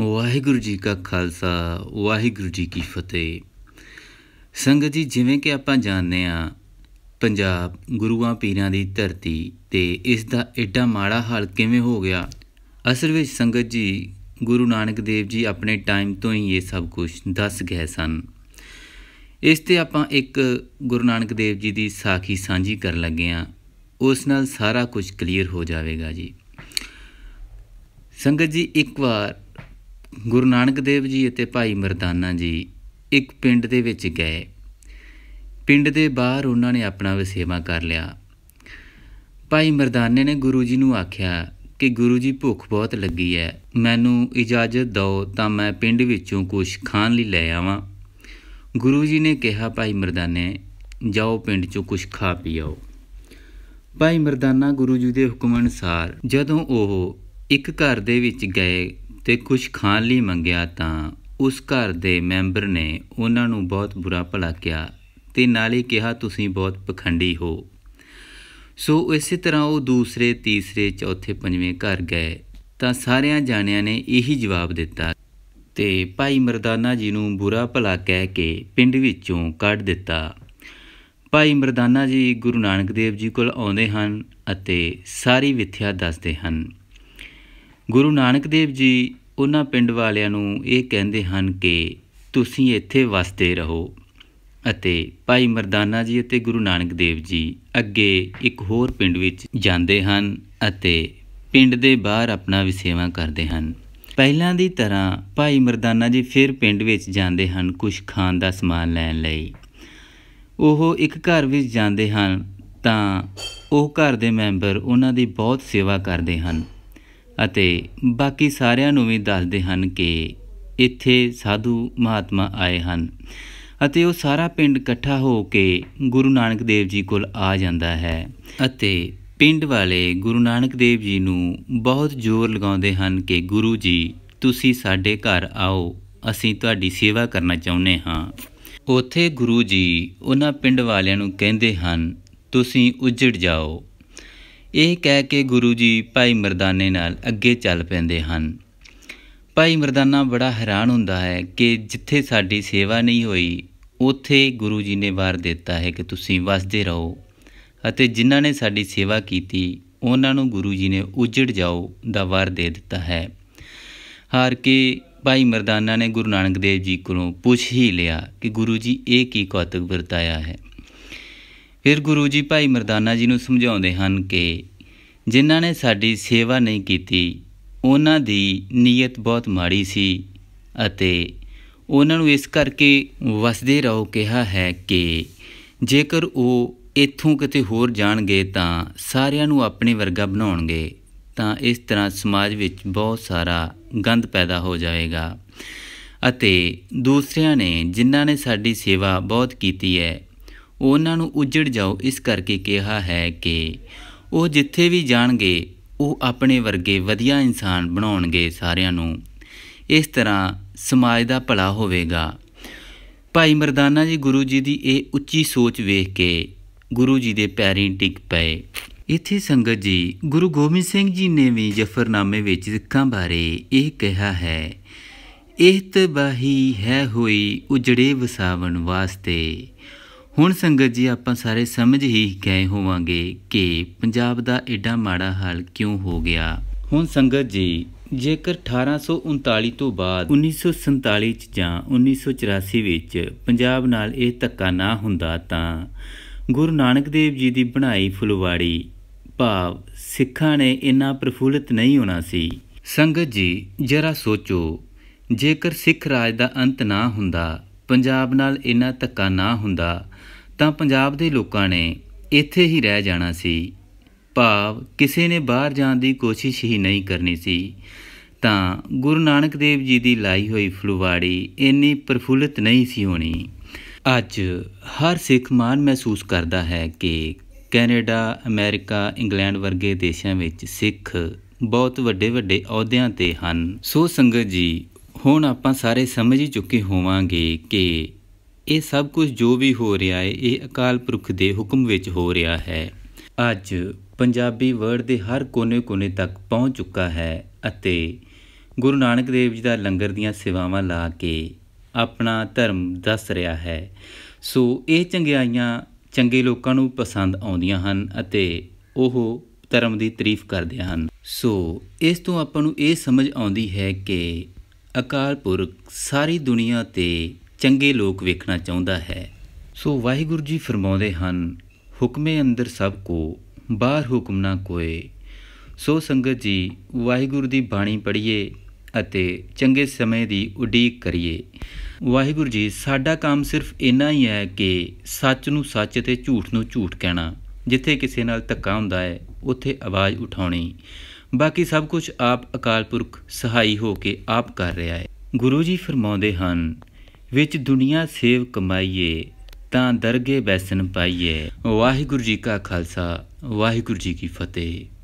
ਵਾਹਿਗੁਰੂ ਜੀ ਕਾ ਖਾਲਸਾ ਵਾਹਿਗੁਰੂ ਜੀ ਕੀ ਫਤਿਹ ਸੰਗਤ ਜੀ ਜਿਵੇਂ ਕਿ ਆਪਾਂ ਜਾਣਦੇ ਆ ਪੰਜਾਬ ਗੁਰੂਆਂ ਪੀਰਾਂ ਦੀ ਧਰਤੀ ਤੇ ਇਸ ਦਾ ਐਡਾ ਮਾੜਾ ਹਾਲ ਕਿਵੇਂ ਹੋ ਗਿਆ ਅਸਲ ਵਿੱਚ ਸੰਗਤ ਜੀ ਗੁਰੂ ਨਾਨਕ ਦੇਵ ਜੀ ਆਪਣੇ ਟਾਈਮ ਤੋਂ ਹੀ ਇਹ ਸਭ ਕੁਝ ਦੱਸ ਗਏ ਸਨ ਇਸ ਤੇ ਆਪਾਂ ਇੱਕ ਗੁਰੂ ਨਾਨਕ ਦੇਵ ਜੀ ਦੀ ਸਾਖੀ ਸਾਂਝੀ ਕਰਨ ਲੱਗੇ ਆ ਉਸ ਨਾਲ ਸਾਰਾ ਕੁਝ ਕਲੀਅਰ ਹੋ ਜਾਵੇਗਾ ਜੀ ਸੰਗਤ ਜੀ ਇੱਕ ਵਾਰ ਗੁਰੂ ਨਾਨਕ ਦੇਵ ਜੀ ਅਤੇ ਭਾਈ ਮਰਦਾਨਾ ਜੀ ਇੱਕ ਪਿੰਡ ਦੇ ਵਿੱਚ ਗਏ ਪਿੰਡ ਦੇ ਬਾਹਰ ਉਹਨਾਂ ਨੇ ਆਪਣਾ ਵਸੇਵਾ ਕਰ ਲਿਆ ਭਾਈ ਮਰਦਾਨੇ ਨੇ ਗੁਰੂ ਜੀ ਨੂੰ ਆਖਿਆ ਕਿ ਗੁਰੂ ਜੀ ਭੁੱਖ ਬਹੁਤ ਲੱਗੀ ਹੈ ਮੈਨੂੰ ਇਜਾਜ਼ਤ ਦਿਓ ਤਾਂ ਮੈਂ ਪਿੰਡ ਵਿੱਚੋਂ ਕੁਝ ਖਾਣ ਲਈ ਲੈ ਆਵਾਂ ਗੁਰੂ ਜੀ ਨੇ ਕਿਹਾ ਭਾਈ ਮਰਦਾਨੇ ਜਾਓ ਪਿੰਡ 'ਚੋਂ ਕੁਝ ਖਾ ਪੀ ਆਓ ਭਾਈ ਮਰਦਾਨਾ ਗੁਰੂ ਜੀ ਦੇ ਹੁਕਮ ਅਨੁਸਾਰ ਜਦੋਂ ਉਹ ਇੱਕ ਘਰ ਦੇ ਵਿੱਚ ਗਏ ਤੇ ਕੁਝ ਖਾਣ ਲਈ ਮੰਗਿਆ ਤਾਂ ਉਸ ਘਰ ਦੇ ਮੈਂਬਰ ਨੇ ਉਹਨਾਂ ਨੂੰ ਬਹੁਤ ਬੁਰਾ ਭਲਾ ਕਿਹਾ ਤੇ ਨਾਲ ਹੀ ਕਿਹਾ ਤੁਸੀਂ ਬਹੁਤ ਪਖੰਡੀ ਹੋ ਸੋ ਇਸੇ ਤਰ੍ਹਾਂ ਉਹ ਦੂਸਰੇ ਤੀਸਰੇ ਚੌਥੇ ਪੰਜਵੇਂ ਘਰ ਗਏ ਤਾਂ ਸਾਰਿਆਂ ਜਾਣਿਆਂ ਨੇ ਇਹੀ ਜਵਾਬ ਦਿੱਤਾ ਤੇ ਭਾਈ ਮਰਦਾਨਾ ਜੀ ਨੂੰ ਬੁਰਾ ਭਲਾ ਕਹਿ ਕੇ ਪਿੰਡ ਵਿੱਚੋਂ ਕੱਢ ਦਿੱਤਾ ਭਾਈ ਮਰਦਾਨਾ ਜੀ ਗੁਰੂ ਨਾਨਕ ਦੇਵ ਜੀ ਕੋਲ ਆਉਂਦੇ ਹਨ ਅਤੇ ਸਾਰੀ ਵਿਥਿਆ ਦੱਸਦੇ ਹਨ ਗੁਰੂ ਨਾਨਕ ਦੇਵ ਜੀ ਉਹਨਾਂ ਪਿੰਡ ਵਾਲਿਆਂ ਨੂੰ ਇਹ ਕਹਿੰਦੇ ਹਨ ਕਿ ਤੁਸੀਂ ਇੱਥੇ ਵਸਦੇ ਰਹੋ ਅਤੇ ਭਾਈ ਮਰਦਾਨਾ ਜੀ ਅਤੇ ਗੁਰੂ ਨਾਨਕ ਦੇਵ ਜੀ ਅੱਗੇ ਇੱਕ ਹੋਰ ਪਿੰਡ ਵਿੱਚ ਜਾਂਦੇ ਹਨ ਅਤੇ ਪਿੰਡ ਦੇ ਬਾਹਰ ਆਪਣਾ ਵਿਸੇਵਾ ਕਰਦੇ ਹਨ ਪਹਿਲਾਂ ਦੀ ਤਰ੍ਹਾਂ ਭਾਈ ਮਰਦਾਨਾ ਜੀ ਫਿਰ ਪਿੰਡ ਵਿੱਚ ਜਾਂਦੇ ਹਨ ਕੁਝ ਖਾਣ ਦਾ ਸਮਾਨ ਲੈਣ ਲਈ ਉਹ ਇੱਕ ਘਰ ਵਿੱਚ ਜਾਂਦੇ ਹਨ ਤਾਂ ਉਹ ਘਰ ਦੇ ਮੈਂਬਰ ਉਹਨਾਂ ਦੀ ਬਹੁਤ ਸੇਵਾ ਕਰਦੇ ਹਨ ਅਤੇ ਬਾਕੀ ਸਾਰਿਆਂ ਨੂੰ ਵੀ ਦੱਸਦੇ ਹਨ ਕਿ ਇੱਥੇ ਸਾਧੂ ਮਹਾਤਮਾ ਆਏ ਹਨ ਅਤੇ ਉਹ ਸਾਰਾ ਪਿੰਡ ਇਕੱਠਾ ਹੋ ਕੇ ਗੁਰੂ ਨਾਨਕ ਦੇਵ ਜੀ ਕੋਲ ਆ ਜਾਂਦਾ ਹੈ ਅਤੇ ਪਿੰਡ ਵਾਲੇ ਗੁਰੂ ਨਾਨਕ ਦੇਵ ਜੀ ਨੂੰ ਬਹੁਤ ਜ਼ੋਰ ਲਗਾਉਂਦੇ ਹਨ ਕਿ ਗੁਰੂ ਜੀ ਤੁਸੀਂ ਸਾਡੇ ਘਰ ਆਓ ਅਸੀਂ ਤੁਹਾਡੀ ਸੇਵਾ ਕਰਨਾ ਚਾਹੁੰਦੇ ਹਾਂ ਉਥੇ ਗੁਰੂ ਜੀ ਉਹਨਾਂ ਪਿੰਡ ਵਾਲਿਆਂ ਨੂੰ ਕਹਿੰਦੇ ਹਨ ਤੁਸੀਂ ਉਜੜ ਜਾਓ ਇਹ ਕਹਿ ਕੇ ਗੁਰੂ ਜੀ ਭਾਈ ਮਰਦਾਨੇ ਨਾਲ ਅੱਗੇ ਚੱਲ ਪੈਂਦੇ ਹਨ ਭਾਈ ਮਰਦਾਨਾ ਬੜਾ ਹੈਰਾਨ ਹੁੰਦਾ ਹੈ ਕਿ ਜਿੱਥੇ ਸਾਡੀ ਸੇਵਾ ਨਹੀਂ ਹੋਈ ਉਥੇ ਗੁਰੂ ਜੀ ਨੇ ਵਾਰ ਦਿੱਤਾ ਹੈ ਕਿ ਤੁਸੀਂ ਵਸਦੇ ਰਹੋ ਅਤੇ ਜਿਨ੍ਹਾਂ ਨੇ ਸਾਡੀ ਸੇਵਾ ਕੀਤੀ ਉਹਨਾਂ ਨੂੰ ਗੁਰੂ ਜੀ ਨੇ ਉਜੜ ਜਾਓ ਦਾ ਵਾਰ ਦੇ ਦਿੱਤਾ ਹੈ ਹਾਰ ਕੇ ਭਾਈ ਮਰਦਾਨਾ ਨੇ ਗੁਰੂ ਨਾਨਕ ਦੇਵ ਜੀ ਕੋਲੋਂ ਪੁੱਛ ਹੀ ਲਿਆ ਕਿ ਗੁਰੂ ਜੀ ਇਹ ਕੀ ਕੌਤਕ ਵਰਤਾਇਆ ਹੈ ਫਿਰ ਗੁਰੂ ਜੀ ਭਾਈ ਮਰਦਾਨਾ ਜੀ ਨੂੰ ਸਮਝਾਉਂਦੇ ਹਨ ਕਿ ਜਿਨ੍ਹਾਂ ਨੇ ਸਾਡੀ ਸੇਵਾ ਨਹੀਂ ਕੀਤੀ ਉਹਨਾਂ ਦੀ ਨੀਅਤ ਬਹੁਤ ਮਾੜੀ ਸੀ ਅਤੇ ਉਹਨਾਂ ਨੂੰ ਇਸ ਕਰਕੇ ਵਸਦੇ ਰਹੋ ਕਿਹਾ ਹੈ ਕਿ ਜੇਕਰ ਉਹ ਇੱਥੋਂ ਕਿਤੇ ਹੋਰ ਜਾਣਗੇ ਤਾਂ ਸਾਰਿਆਂ ਨੂੰ ਆਪਣੇ ਵਰਗਾ ਬਣਾਉਣਗੇ ਤਾਂ ਇਸ ਤਰ੍ਹਾਂ ਸਮਾਜ ਵਿੱਚ ਬਹੁਤ ਸਾਰਾ ਗੰਦ ਪੈਦਾ ਹੋ ਜਾਏਗਾ ਅਤੇ ਦੂਸਰਿਆਂ ਨੇ ਜਿਨ੍ਹਾਂ ਨੇ ਸਾਡੀ ਸੇਵਾ ਬਹੁਤ ਕੀਤੀ ਹੈ ਉਹਨਾਂ ਨੂੰ ਉਜੜ ਜਾਓ ਇਸ ਕਰਕੇ ਕਿਹਾ ਹੈ ਕਿ ਉਹ ਜਿੱਥੇ ਵੀ ਜਾਣਗੇ ਉਹ ਆਪਣੇ ਵਰਗੇ ਵਧੀਆ ਇਨਸਾਨ ਬਣਾਉਣਗੇ ਸਾਰਿਆਂ ਨੂੰ ਇਸ ਤਰ੍ਹਾਂ ਸਮਾਜ ਦਾ ਭਲਾ ਹੋਵੇਗਾ ਭਾਈ ਮਰਦਾਨਾ ਜੀ ਗੁਰੂ ਜੀ ਦੀ ਇਹ ਉੱਚੀ ਸੋਚ ਵੇਖ ਕੇ ਗੁਰੂ ਜੀ ਦੇ ਪੈਰੀਂ ਡਿੱਗ ਪਏ ਇੱਥੇ ਸੰਗਤ ਜੀ ਗੁਰੂ ਗੋਬਿੰਦ ਸਿੰਘ ਜੀ ਨੇ ਵੀ ਜਫਰਨਾਮੇ ਵਿੱਚ ਸਿੱਖਾਂ ਬਾਰੇ ਇਹ ਕਿਹਾ ਹੈ ਇਹ ਤਬਾਹੀ ਹੈ ਹੋਈ ਉਜੜੇ ਵਸਾਵਣ ਵਾਸਤੇ ਹੁਣ ਸੰਗਤ ਜੀ ਆਪਾਂ ਸਾਰੇ ਸਮਝ ਹੀ ਗਏ ਹੋਵਾਂਗੇ ਕਿ ਪੰਜਾਬ ਦਾ ਐਡਾ ਮਾੜਾ ਹਾਲ ਕਿਉਂ ਹੋ ਗਿਆ ਹੁਣ ਸੰਗਤ ਜੀ ਜੇਕਰ 1839 ਤੋਂ ਬਾਅਦ 1947 ਚ ਜਾਂ 1984 ਵਿੱਚ ਪੰਜਾਬ ਨਾਲ ਇਹ ਧੱਕਾ ਨਾ ਹੁੰਦਾ ਤਾਂ ਗੁਰੂ ਨਾਨਕ ਦੇਵ ਜੀ ਦੀ ਬਣਾਈ ਫੁਲਵਾੜੀ ਭਾਵ ਸਿੱਖਾਂ ਨੇ ਇੰਨਾ ਪ੍ਰਫੁੱਲਤ ਨਹੀਂ ਹੋਣਾ ਸੀ ਸੰਗਤ ਜੀ ਜਰਾ ਸੋਚੋ ਜੇਕਰ ਸਿੱਖ ਰਾਜ ਦਾ ਅੰਤ ਨਾ ਹੁੰਦਾ ਪੰਜਾਬ ਨਾਲ ਇੰਨਾ ਧੱਕਾ ਨਾ ਹੁੰਦਾ ਤਾਂ ਪੰਜਾਬ ਦੇ ਲੋਕਾਂ ਨੇ ਇੱਥੇ ਹੀ ਰਹਿ ਜਾਣਾ ਸੀ ਭਾਵ ਕਿਸੇ ਨੇ ਬਾਹਰ ਜਾਣ ਦੀ ਕੋਸ਼ਿਸ਼ ਹੀ ਨਹੀਂ ਕਰਨੀ ਸੀ ਤਾਂ ਗੁਰੂ ਨਾਨਕ ਦੇਵ ਜੀ ਦੀ ਲਾਈ ਹੋਈ ਫਲਵਾੜੀ ਇੰਨੀ ਪ੍ਰਫੁੱਲਿਤ ਨਹੀਂ ਸੀ ਹੋਣੀ ਅੱਜ ਹਰ ਸਿੱਖ ਮਾਨ ਮਹਿਸੂਸ ਕਰਦਾ ਹੈ ਕਿ ਕੈਨੇਡਾ ਅਮਰੀਕਾ ਇੰਗਲੈਂਡ ਵਰਗੇ ਦੇਸ਼ਾਂ ਵਿੱਚ ਸਿੱਖ ਬਹੁਤ ਵੱਡੇ ਵੱਡੇ ਅਹੁਦਿਆਂ ਤੇ ਹਨ ਸੋ ਸੰਗਤ ਜੀ ਹੁਣ ਆਪਾਂ ਸਾਰੇ ਸਮਝ ਹੀ ਚੁੱਕੇ ਹੋਵਾਂਗੇ ਕਿ ਇਹ ਸਭ ਕੁਝ ਜੋ ਵੀ ਹੋ ਰਿਹਾ ਹੈ ਇਹ ਅਕਾਲ ਪੁਰਖ ਦੇ ਹੁਕਮ ਵਿੱਚ ਹੋ ਰਿਹਾ ਹੈ ਅੱਜ ਪੰਜਾਬੀ ਵਰਡ ਦੇ ਹਰ ਕੋਨੇ-ਕੋਨੇ ਤੱਕ ਪਹੁੰਚ ਚੁੱਕਾ ਹੈ ਅਤੇ ਗੁਰੂ ਨਾਨਕ ਦੇਵ ਜੀ ਦਾ ਲੰਗਰ ਦੀਆਂ ਸੇਵਾਵਾਂ ਲਾ ਕੇ ਆਪਣਾ ਧਰਮ ਦੱਸ ਰਿਹਾ ਹੈ ਸੋ ਇਹ ਚੰਗਿਆਈਆਂ ਚੰਗੇ ਲੋਕਾਂ ਨੂੰ ਪਸੰਦ ਆਉਂਦੀਆਂ ਹਨ ਅਤੇ ਉਹ ਧਰਮ ਦੀ ਤਾਰੀਫ ਕਰਦੇ ਹਨ ਸੋ ਇਸ ਤੋਂ ਆਪਾਂ ਨੂੰ ਇਹ ਸਮਝ ਆਉਂਦੀ ਹੈ ਕਿ ਅਕਾਲ ਪੁਰਖ ਸਾਰੀ ਦੁਨੀਆ ਤੇ ਚੰਗੇ ਲੋਕ ਵੇਖਣਾ ਚਾਹੁੰਦਾ ਹੈ ਸੋ ਵਾਹਿਗੁਰੂ ਜੀ ਫਰਮਾਉਂਦੇ ਹਨ ਹੁਕਮੇ ਅੰਦਰ ਸਭ ਕੋ ਬਾਹਰ ਹੁਕਮ ਨਾ ਕੋਏ ਸੋ ਸੰਗਤ ਜੀ ਵਾਹਿਗੁਰੂ ਦੀ ਬਾਣੀ ਪੜ੍ਹੀਏ ਅਤੇ ਚੰਗੇ ਸਮੇਂ ਦੀ ਉਡੀਕ ਕਰੀਏ ਵਾਹਿਗੁਰੂ ਜੀ ਸਾਡਾ ਕੰਮ ਸਿਰਫ ਇੰਨਾ ਹੀ ਹੈ ਕਿ ਸੱਚ ਨੂੰ ਸੱਚ ਤੇ ਝੂਠ ਨੂੰ ਝੂਠ ਕਹਿਣਾ ਜਿੱਥੇ ਕਿਸੇ ਨਾਲ ਧੱਕਾ ਹੁੰਦਾ ਹੈ ਉੱਥੇ ਆਵਾਜ਼ ਉਠਾਉਣੀ ਬਾਕੀ ਸਭ ਕੁਝ ਆਪ ਅਕਾਲ ਪੁਰਖ ਸਹਾਈ ਹੋ ਕੇ ਆਪ ਕਰ ਰਿਹਾ ਹੈ ਗੁਰੂ ਜੀ ਫਰਮਾਉਂਦੇ ਹਨ ਵਿੱਚ ਦੁਨੀਆ ਸੇਵ ਕਮਾਈਏ ਤਾਂ ਦਰਗੇ ਬੈਸਨ ਪਾਈਏ ਵਾਹਿਗੁਰੂ ਜੀ ਕਾ ਖਾਲਸਾ ਵਾਹਿਗੁਰੂ ਜੀ ਕੀ ਫਤਿਹ